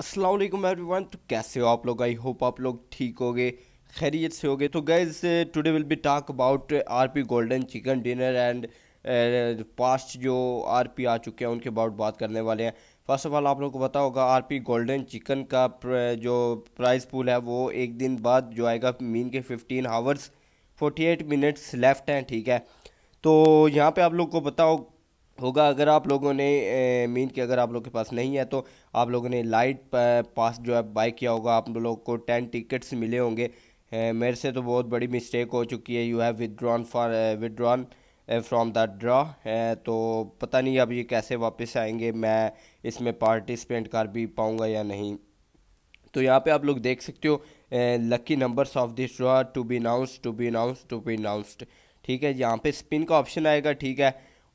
Aslam everyone तो कैसे हो आप लोग आई होप आप लोग ठीक गए खैरियत से गए तो guys today will be talk about RP golden chicken dinner and past जो आरपी आ चुके हैं उनके अबाउट बात करने वाले हैं फर्स्ट ऑफ ऑल आप लोग को पता होगा आरपी गोल्डन चिकन का जो प्राइस पूल है वो एक दिन बाद जो आएगा मीन के fifteen hours forty eight minutes left हैं ठीक है तो यहाँ पर आप लोग को बताओ होगा अगर आप लोगों ने मीन कि अगर आप लोग के पास नहीं है तो आप लोगों ने लाइट पास जो है बाई किया होगा आप लोगों को टेन टिकट्स मिले होंगे मेरे से तो बहुत बड़ी मिस्टेक हो चुकी है you have withdrawn for withdrawn from the draw तो पता नहीं अब ये कैसे वापस आएंगे मैं इसमें पार्टिसिपेंट कर भी पाऊँगा या नहीं तो यहाँ पे आप लोग देख सकते हो lucky numbers of this draw to be announce to be announce to be announced ठीक है यहाँ पे स्पिन का ऑप्शन आएगा ठीक है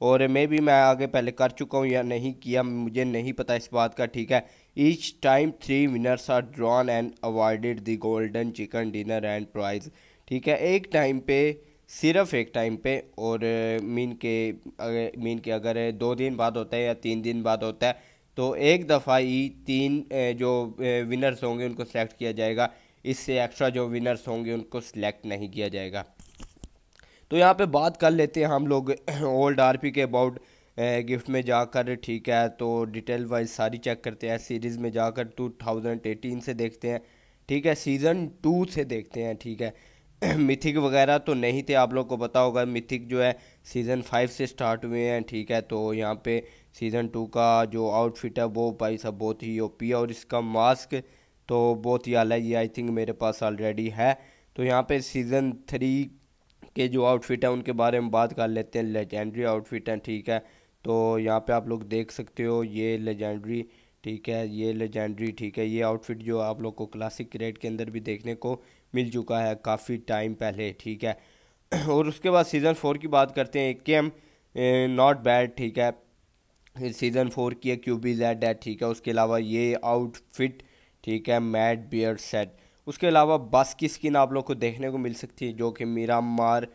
और मे भी मैं आगे पहले कर चुका हूँ या नहीं किया मुझे नहीं पता इस बात का ठीक है each time three winners are drawn and awarded the golden chicken dinner and prize ठीक है एक टाइम पे सिर्फ एक टाइम पे और मीन के अगर मीन के अगर दो दिन बाद होता है या तीन दिन बाद होता है तो एक दफ़ा ही तीन जो विनर्स होंगे उनको सेलेक्ट किया जाएगा इससे एक्स्ट्रा जो विनर्स होंगे उनको सिलेक्ट नहीं किया जाएगा तो यहाँ पे बात कर लेते हैं हम लोग ओल्ड आरपी के अबाउट गिफ्ट में जाकर ठीक है तो डिटेल वाइज सारी चेक करते हैं सीरीज़ में जाकर 2018 से देखते हैं ठीक है सीज़न टू से देखते हैं ठीक है मिथिक वगैरह तो नहीं थे आप लोग को पता होगा मिथिक जो है सीज़न फाइव से स्टार्ट हुए हैं ठीक है तो यहाँ पे सीज़न टू का जो आउटफिट है वो भाई सब बहुत ही ओपी है और इसका मास्क तो बहुत ही आला ये आई थिंक मेरे पास ऑलरेडी है तो यहाँ पे सीज़न थ्री के जो आउटफिट हैं उनके बारे में बात कर लेते हैं लेजेंड्री आउटफिट हैं ठीक है तो यहाँ पे आप लोग देख सकते हो ये लेजेंड्री ठीक है ये लेजेंड्री ठीक है ये आउटफिट जो आप लोग को क्लासिक क्रेड के अंदर भी देखने को मिल चुका है काफ़ी टाइम पहले ठीक है और उसके बाद सीज़न फोर की बात करते हैं के एम नॉट बैड ठीक है सीज़न फोर की है क्यूबी जेड है ठीक है उसके अलावा ये आउटफिट ठीक है मैट बियर सेट उसके अलावा बस की स्किन आप लोग को देखने को मिल सकती है जो कि मीरामार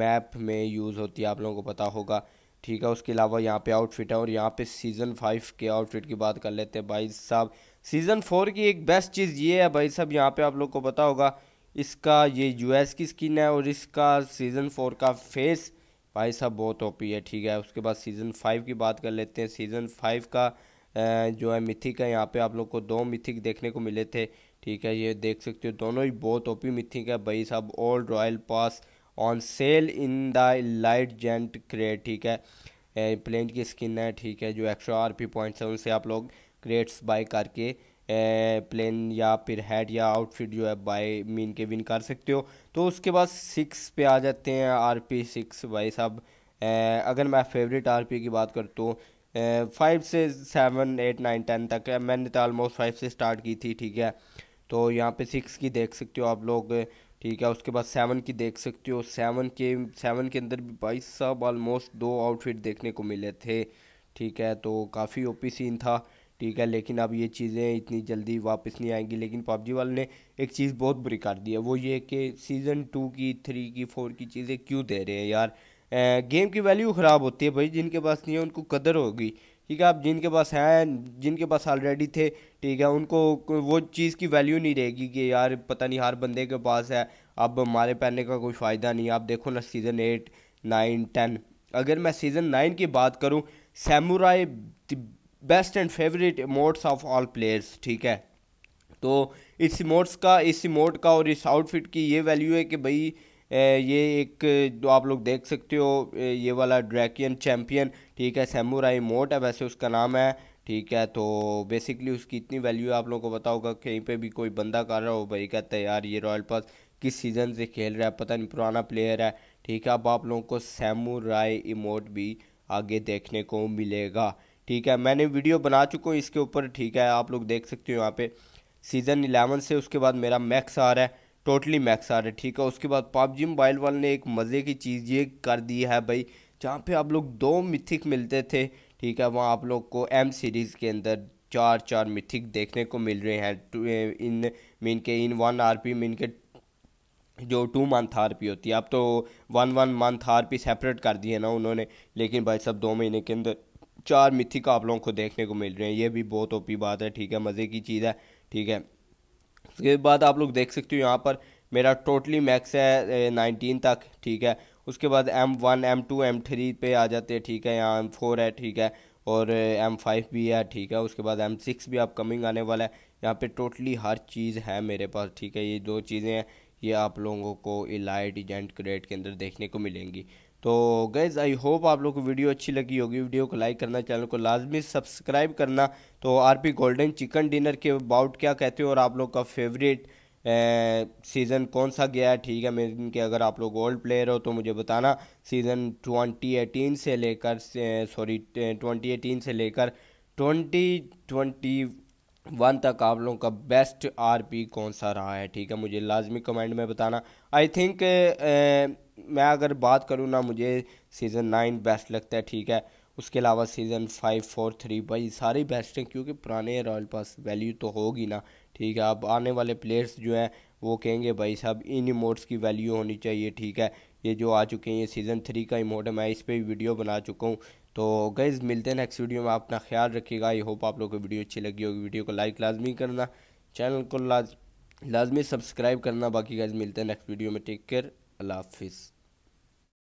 मैप में यूज़ होती है आप लोगों को पता होगा ठीक है उसके अलावा यहाँ पे आउटफिट है और यहाँ पे सीज़न फाइव के आउटफिट की बात कर लेते हैं भाई साहब सीज़न फोर की एक बेस्ट चीज़ ये है भाई साहब यहाँ पे आप लोग को पता होगा इसका ये यूएस की स्किन है और इसका सीज़न फोर का फेस भाई साहब बहुत ओपी है ठीक है उसके बाद सीज़न फाइव की बात कर लेते हैं सीज़न फाइव का जो है मिथिक है यहाँ पर आप लोग को दो मिथिक देखने को मिले थे ठीक है ये देख सकते हो दोनों ही बहुत ओपी मिथिक है भाई साहब old royal pass on sale in the light gent crate ठीक है प्लेन की स्किन है ठीक है जो एक्स्ट्रा आर पी पॉइंट्स है उनसे आप लोग क्रेट्स बाई करके प्लेन या फिर हेड या आउटफिट जो है बाय मीन के विन कर सकते हो तो उसके बाद सिक्स पे आ जाते हैं आर पी सिक्स भाई साहब अगर मैं फेवरेट आर पी की बात करता हूँ फाइव से सेवन एट नाइन टेन तक मैंने तो ऑलमोस्ट फाइव से स्टार्ट की थी ठीक है तो यहाँ पे सिक्स की देख सकते हो आप लोग ठीक है उसके बाद सेवन की देख सकते हो सेवन के सेवन के अंदर भी भाई साहब ऑलमोस्ट दो आउटफिट देखने को मिले थे ठीक है तो काफ़ी ओपी सीन था ठीक है लेकिन अब ये चीज़ें इतनी जल्दी वापस नहीं आएंगी लेकिन पबजी वाले ने एक चीज़ बहुत बुरी कर दी है वो ये कि सीज़न टू की थ्री की फोर की चीज़ें क्यों दे रहे हैं यार गेम की वैल्यू ख़राब होती है भाई जिनके पास नहीं है उनको कदर होगी ठीक है आप जिनके पास हैं जिनके पास ऑलरेडी थे ठीक है उनको वो चीज़ की वैल्यू नहीं रहेगी कि यार पता नहीं हर बंदे के पास है अब हमारे पहनने का कोई फ़ायदा नहीं आप देखो ना सीज़न एट नाइन टेन अगर मैं सीज़न नाइन की बात करूँ samurai best and favourite modes of all players ठीक है तो इस मोड्स का इस मोड का और इस आउटफिट की ये वैल्यू है कि भाई ये एक जो आप लोग देख सकते हो ये वाला ड्रैकियन चैम्पियन ठीक है सेमुराई मोट है वैसे उसका नाम है ठीक है तो बेसिकली उसकी इतनी वैल्यू है आप लोगों को बताओगा कहीं पे भी कोई बंदा कर रहा हो भाई कहता है यार ये रॉयल पास किस सीज़न से खेल रहा है पता नहीं पुराना प्लेयर है ठीक है अब आप लोगों को राय इमोट भी आगे देखने को मिलेगा ठीक है मैंने वीडियो बना चुका हूँ इसके ऊपर ठीक है आप लोग देख सकते हो यहाँ पे सीज़न इलेवन से उसके बाद मेरा मैक्स आ रहा है टोटली मैक्स आ रहा है ठीक है उसके बाद पबजी मोबाइल वाले ने एक मज़े की चीज़ ये कर दी है भाई जहाँ पे आप लोग दो मिथिक मिलते थे ठीक है वहाँ आप लोग को एम सीरीज़ के अंदर चार चार मिथिक देखने को मिल रहे हैं इन मीन के in one R P mean के जो टू मंथ आर पी होती है अब तो one one month R P separate कर दिए ना उन्होंने लेकिन भाई सब दो महीने के अंदर चार मिथिक आप लोगों को देखने को मिल रहे हैं ये भी बहुत ओपी बात है ठीक है मज़े की चीज़ है ठीक है उसके बाद आप लोग देख सकते हो यहाँ पर मेरा टोटली मैक्स है नाइनटीन तक ठीक है उसके बाद M one M two M three पे आ जाते हैं ठीक है यहाँ एम फोर है ठीक है और एम फाइव भी है ठीक है उसके बाद एम सिक्स भी अपकमिंग आने वाला है यहाँ पे टोटली हर चीज़ है मेरे पास ठीक है ये दो चीज़ें हैं ये आप लोगों को इलाइट जेंट क्रिएट के अंदर देखने को मिलेंगी तो गैज़ आई होप आप लोग को वीडियो अच्छी लगी होगी वीडियो को लाइक करना चैनल को लाजमी सब्सक्राइब करना तो आरपी गोल्डन चिकन डिनर के अबाउट क्या कहते हो और आप लोग का फेवरेट सीज़न कौन सा गया है ठीक है मेरे के अगर आप लोग ओल्ड प्लेयर हो तो मुझे बताना सीज़न ट्वेंटी एटीन से लेकर सॉरी ट्वेंटी एटीन से लेकर ट्वेंटी ट्वेंटी वन तक आप लोगों का बेस्ट आरपी कौन सा रहा है ठीक है मुझे लाजमी कमेंट में बताना आई थिंक मैं अगर बात करूँ ना मुझे सीज़न नाइन बेस्ट लगता है ठीक है उसके अलावा सीज़न फाइव फोर थ्री भाई सारे बेस्ट हैं क्योंकि पुराने रॉयल पास वैल्यू तो होगी ना ठीक है अब आने वाले प्लेयर्स जो हैं वो कहेंगे भाई साहब इन इमोट्स की वैल्यू होनी चाहिए ठीक है ये जो आ चुके हैं ये सीज़न थ्री का इमोट है मैं इस पर वीडियो बना चुका हूँ तो गैज़ मिलते हैं नेक्स्ट वीडियो में अपना ख्याल रखिएगा आई होप आप लोग को वीडियो अच्छी लगी होगी वीडियो को लाइक लाजमी करना चैनल को लाज लाजमी सब्सक्राइब करना बाकी गैज़ मिलते हैं नेक्स्ट वीडियो में टेक केयर अल्लाह हाफिज़